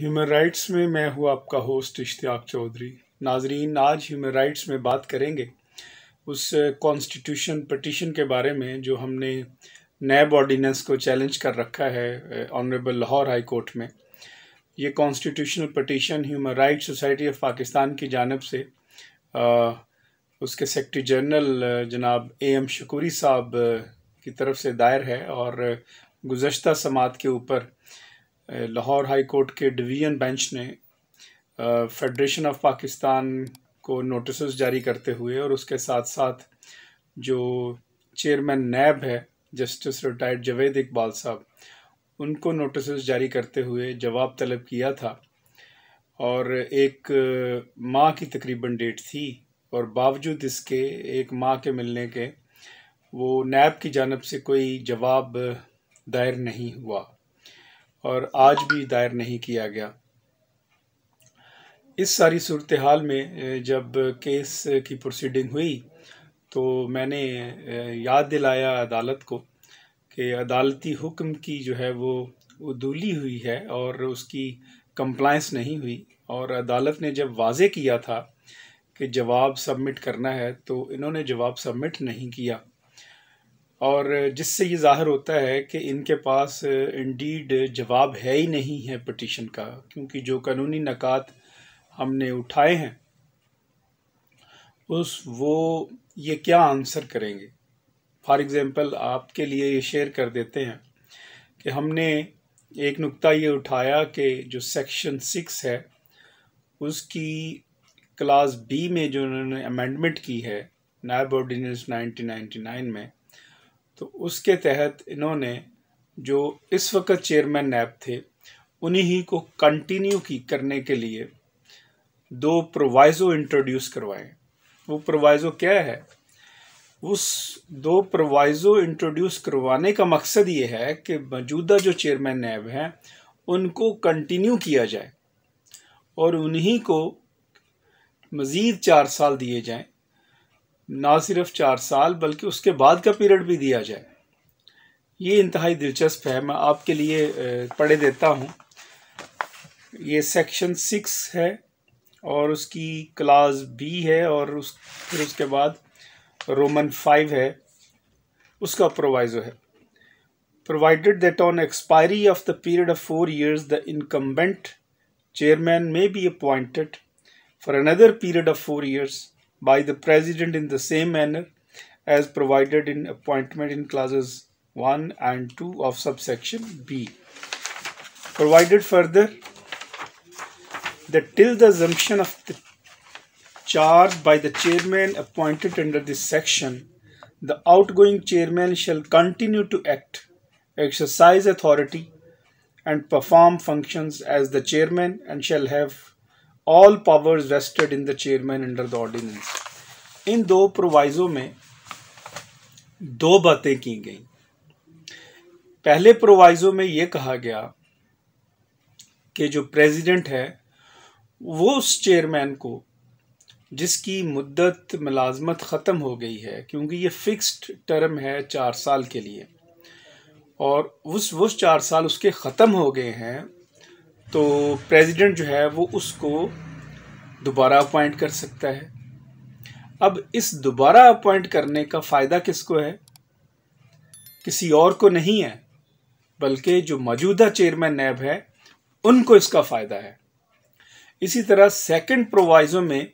Human rights में मैं हूँ आपका होस्ट इश्तियाक चौधरी नाजरीन आज ह्यूमन राइट्स में बात करेंगे उस कॉन्स्टिट्यूशन पटिशन के बारे में जो हमने नैब ऑर्डीनेंस को चैलेंज कर रखा है ऑनरेबल लाहौर हाई कोर्ट में ये constitutional petition human right society of Pakistan की जानब से आ, उसके सेक्रटरी जनरल जनाब ए एम शकूरी साहब की तरफ से दायर है और गुज्त समात के ऊपर लाहौर हाई कोर्ट के डिवीजन बेंच ने फेडरेशन ऑफ पाकिस्तान को नोटिस जारी करते हुए और उसके साथ साथ जो चेयरमैन नैब है जस्टिस रिटायर्ड जवेद इकबाल साहब उनको नोटिस जारी करते हुए जवाब तलब किया था और एक माह की तकरीबन डेट थी और बावजूद इसके एक माह के मिलने के वो नैब की जानब से कोई जवाब दायर नहीं हुआ और आज भी दायर नहीं किया गया इस सारी सूरत हाल में जब केस की प्रोसीडिंग हुई तो मैंने याद दिलाया अदालत को कि अदालती हुक्म की जो है वो उदूली हुई है और उसकी कंप्लाइंस नहीं हुई और अदालत ने जब वाजे किया था कि जवाब सबमिट करना है तो इन्होंने जवाब सबमिट नहीं किया और जिससे ये जाहिर होता है कि इनके पास इंडीड जवाब है ही नहीं है पटिशन का क्योंकि जो कानूनी नकात हमने उठाए हैं उस वो ये क्या आंसर करेंगे फॉर एग्ज़ाम्पल आपके लिए ये शेयर कर देते हैं कि हमने एक नुक्ता ये उठाया कि जो सेक्शन सिक्स है उसकी क्लास बी में जो उन्होंने अमेंडमेंट की है नायब ऑर्डीनेंस नाइनटीन नाइन्टी नाइन में तो उसके तहत इन्होंने जो इस वक्त चेयरमैन नैब थे उन्हीं को कंटिन्यू की करने के लिए दो प्रोवाइज़ो इंट्रोड्यूस करवाए वो प्रोवाइज़ो क्या है उस दो प्रोवाइज़ो इंट्रोड्यूस करवाने का मकसद ये है कि मौजूदा जो चेयरमैन नैब हैं उनको कंटिन्यू किया जाए और उन्हीं को मज़ीद चार साल दिए जाएं ना सिर्फ चार साल बल्कि उसके बाद का पीरियड भी दिया जाए ये इंतहाई दिलचस्प है मैं आपके लिए पढ़े देता हूँ ये सेक्शन सिक्स है और उसकी क्लास बी है और उस फिर उसके बाद रोमन फाइव है उसका प्रोवाइजो है provided that on expiry of the period of four years the incumbent chairman may be appointed for another period of four years by the President in the same manner as provided in appointment in clauses 1 and 2 of subsection B. Provided further that till the assumption of the charge by the chairman appointed under this section, the outgoing chairman shall continue to act, exercise authority, and perform functions as the chairman and shall have all powers vested in the chairman under the ordinance इन दो प्रोवाइजों में दो बातें की गई पहले प्रोवाइजों में यह कहा गया कि जो प्रेसिडेंट है वो उस चेयरमैन को जिसकी मुद्दत मुलाजमत ख़त्म हो गई है क्योंकि ये फिक्स्ड टर्म है चार साल के लिए और उस वो चार साल उसके ख़त्म हो गए हैं तो प्रेसिडेंट जो है वो उसको दोबारा अपॉइंट कर सकता है अब इस दोबारा अपॉइंट करने का फ़ायदा किसको है किसी और को नहीं है बल्कि जो मौजूदा चेयरमैन नैब है उनको इसका फ़ायदा है इसी तरह सेकंड प्रोवाइजो में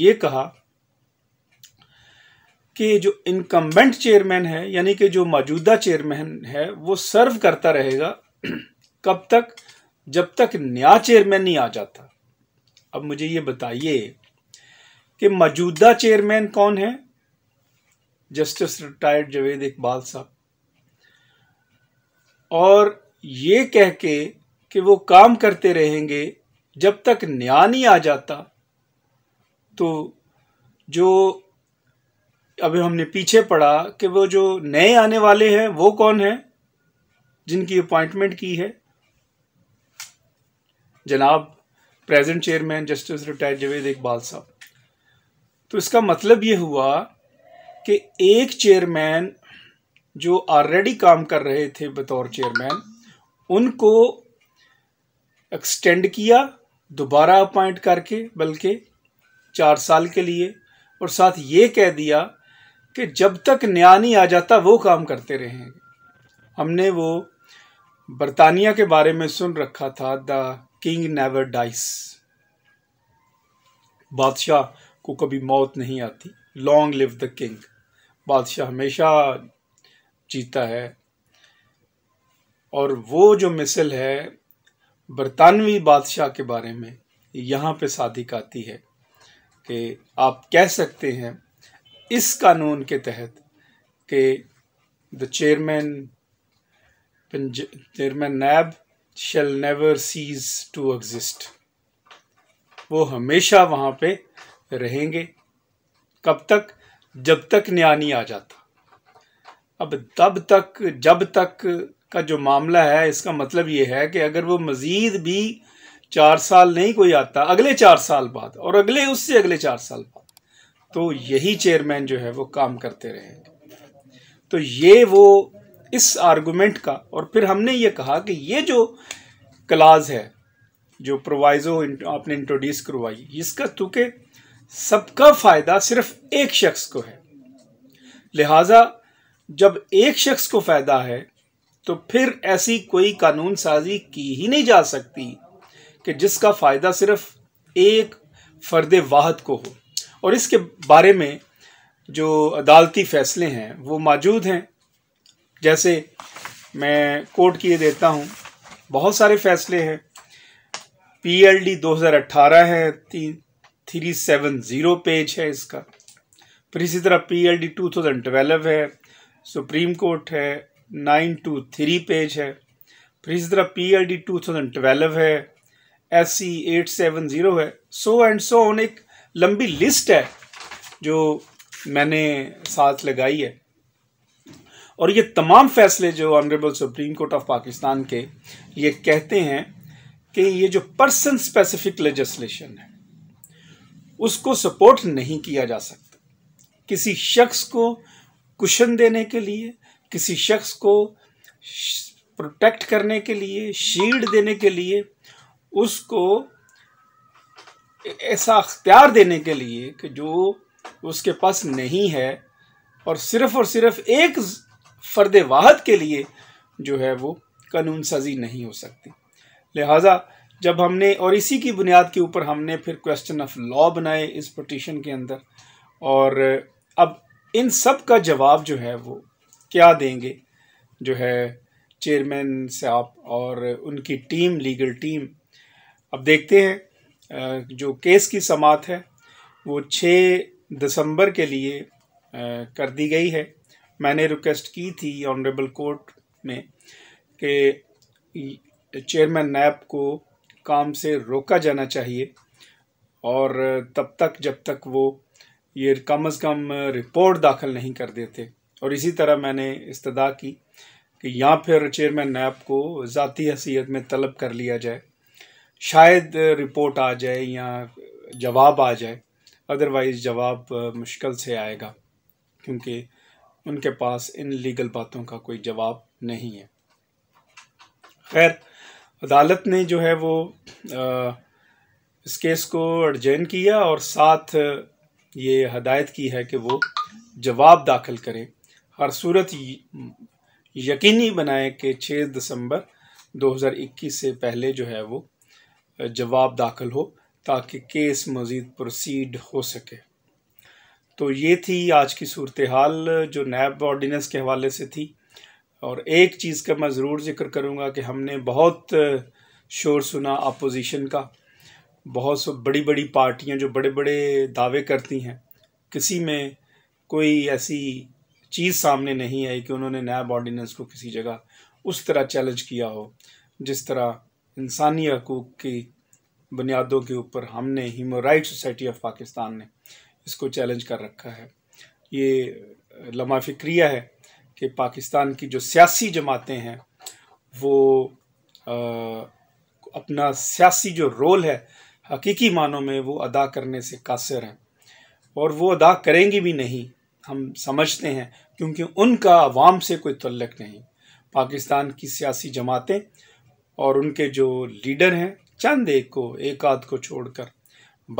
ये कहा कि जो इनकम्बेंट चेयरमैन है यानी कि जो मौजूदा चेयरमैन है वो सर्व करता रहेगा कब तक जब तक नया चेयरमैन नहीं आ जाता अब मुझे ये बताइए कि मौजूदा चेयरमैन कौन है जस्टिस रिटायर्ड जवेद इकबाल साहब और ये कह के कि वो काम करते रहेंगे जब तक न्याय नहीं आ जाता तो जो अभी हमने पीछे पढ़ा कि वो जो नए आने वाले हैं वो कौन है जिनकी अपॉइंटमेंट की है जनाब present chairman justice retired Javed Iqbal साहब तो इसका मतलब ये हुआ कि एक चेयरमैन जो ऑलरेडी काम कर रहे थे बतौर चेयरमैन उनको एक्सटेंड किया दोबारा अपॉइंट करके बल्कि चार साल के लिए और साथ ये कह दिया कि जब तक न्याय नहीं आ जाता वो काम करते रहेंगे हमने वो बरतानिया के बारे में सुन रखा था द किंग नेवर डाइस बादशाह को कभी मौत नहीं आती लॉन्ग लिव द किंग बादशाह हमेशा जीता है और वो जो मिसल है बरतानवी बादशाह के बारे में यहाँ पे सादिक आती है कि आप कह सकते हैं इस कानून के तहत कि the chairman chairman NAB shall never cease to exist वो हमेशा वहां पे रहेंगे कब तक जब तक न्याय नहीं आ जाता अब तब तक जब तक का जो मामला है इसका मतलब ये है कि अगर वो मज़ीद भी चार साल नहीं कोई आता अगले चार साल बाद और अगले उससे अगले चार साल बाद तो यही चेयरमैन जो है वो काम करते रहेंगे तो ये वो इस आर्गूमेंट का और फिर हमने ये कहा कि ये जो क्लाज है जो प्रोवाइजो आपने इंट्रोड्यूस करवाई इसका चूंकि सबका फ़ायदा सिर्फ एक शख्स को है लिहाजा जब एक शख्स को फ़ायदा है तो फिर ऐसी कोई कानून साजी की ही नहीं जा सकती कि जिसका फ़ायदा सिर्फ एक फ़र्द वाहद को हो और इसके बारे में जो अदालती फ़ैसले हैं वो मौजूद हैं जैसे मैं कोट किए देता हूँ बहुत सारे फैसले हैं हज़ार अट्ठारह है तीन थ्री सेवन ज़ीरो पेज है इसका फिर इसी तरह P L D two thousand twelve है सुप्रीम कोर्ट है नाइन टू थ्री पेज है फिर इसी तरह P L D two thousand twelve है S C eight seven zero है सो एंड सो ऑन एक लंबी लिस्ट है जो मैंने साथ लगाई है और ये तमाम फैसले जो honourable supreme court of Pakistan के ये कहते हैं कि ये जो पर्सन स्पेसिफिक लेजिस्लेशन है उसको सपोर्ट नहीं किया जा सकता किसी शख्स को कुशन देने के लिए किसी शख्स को प्रोटेक्ट करने के लिए शील्ड देने के लिए उसको ऐसा अख्तियार देने के लिए कि जो उसके पास नहीं है और सिर्फ और सिर्फ एक फर्द वाहद के लिए जो है वो कानून साजी नहीं हो सकती लिहाजा जब हमने और इसी की बुनियाद के ऊपर हमने फिर क्वेश्चन ऑफ लॉ बनाए इस पटिशन के अंदर और अब इन सब का जवाब जो है वो क्या देंगे जो है चेयरमैन साहब और उनकी टीम लीगल टीम अब देखते हैं जो केस की समात है वो 6 दिसंबर के लिए कर दी गई है मैंने रिक्वेस्ट की थी ऑनरेबल कोर्ट में कि चेयरमैन नैब को काम से रोका जाना चाहिए और तब तक जब तक वो ये कम से कम रिपोर्ट दाखिल नहीं कर देते और इसी तरह मैंने इस्तदा की कि या फिर चेयरमैन नैब को ज़ाती हसीियत में तलब कर लिया जाए शायद रिपोर्ट आ जाए या जवाब आ जाए अदरवाइज़ जवाब मुश्किल से आएगा क्योंकि उनके पास इन लीगल बातों का कोई जवाब नहीं है खैर अदालत ने जो है वो आ, इस केस को अर्जेंट किया और साथ ये हदायत की है कि वो जवाब दाखिल करें हर सूरत यकीनी बनाए कि 6 दिसंबर 2021 से पहले जो है वो जवाब दाखिल हो ताकि केस मज़ीद प्रोसीड हो सके तो ये थी आज की सूरत हाल जो नैब ऑर्डीनेंस के हवाले से थी और एक चीज़ का मैं ज़रूर जिक्र करूँगा कि हमने बहुत शोर सुना अपोजिशन का बहुत सो बड़ी बड़ी पार्टियाँ जो बड़े बड़े दावे करती हैं किसी में कोई ऐसी चीज़ सामने नहीं आई कि उन्होंने नैब ऑर्डीनेंस को किसी जगह उस तरह चैलेंज किया हो जिस तरह इंसानी हकूक़ की बुनियादों के ऊपर हमने human right society of Pakistan ने इसको चैलेंज कर रखा है ये लम्हा फिक्रिया है कि पाकिस्तान की जो सियासी जमातें हैं वो आ, अपना सियासी जो रोल है हकीकी मानों में वो अदा करने से कासर हैं और वो अदा करेंगी भी नहीं हम समझते हैं क्योंकि उनका अवाम से कोई तल्लक नहीं पाकिस्तान की सियासी जमातें और उनके जो लीडर हैं चंद एक को एक आध को छोड़कर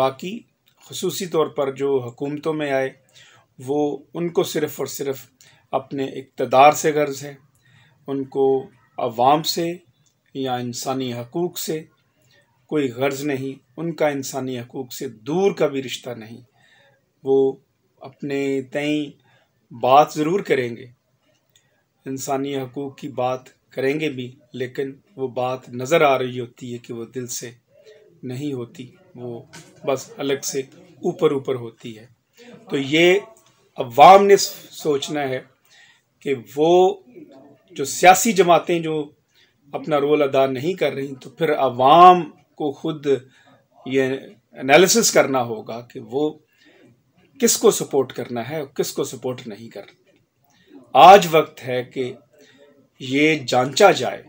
बाकी खसूसी तौर पर जो हुकूमतों में आए वो उनको सिर्फ़ और सिर्फ अपने इकतदार से गर्ज है उनको अवाम से या इंसानी हकूक़ से कोई गर्ज नहीं उनका इंसानी हकूक़ से दूर का भी रिश्ता नहीं वो अपने तय बात ज़रूर करेंगे इंसानी हकूक़ की बात करेंगे भी लेकिन वो बात नज़र आ रही होती है कि वो दिल से नहीं होती वो बस अलग से ऊपर ऊपर होती है तो ये अवाम ने सोचना है कि वो जो सियासी जमातें जो अपना रोल अदा नहीं कर रही तो फिर अवाम को खुद ये एनालिसिस करना होगा कि वो किसको सपोर्ट करना है और किसको सपोर्ट नहीं करना आज वक्त है कि ये जांचा जाए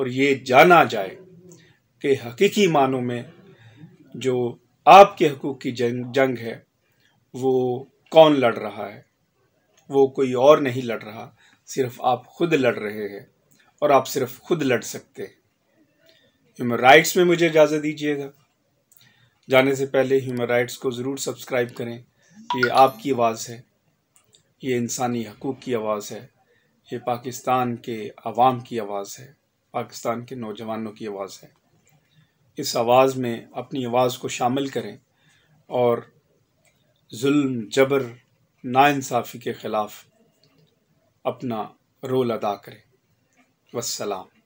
और ये जाना जाए कि हकीकी मानों में जो आपके हकूक़ की जंग जंग है वो कौन लड़ रहा है वो कोई और नहीं लड़ रहा सिर्फ आप खुद लड़ रहे हैं और आप सिर्फ खुद लड़ सकते हैं ह्यूमन राइट्स में मुझे इजाज़त दीजिएगा जाने से पहले ह्यूमन राइट्स को ज़रूर सब्सक्राइब करें ये आपकी आवाज़ है ये इंसानी हकूक़ की आवाज़ है ये पाकिस्तान के आवाम की आवाज़ है पाकिस्तान के नौजवानों की आवाज़ है इस आवाज़ में अपनी आवाज़ को शामिल करें और जुल्म जबर नाानसाफ़ी के ख़िलाफ़ अपना रोल अदा करें वसलाम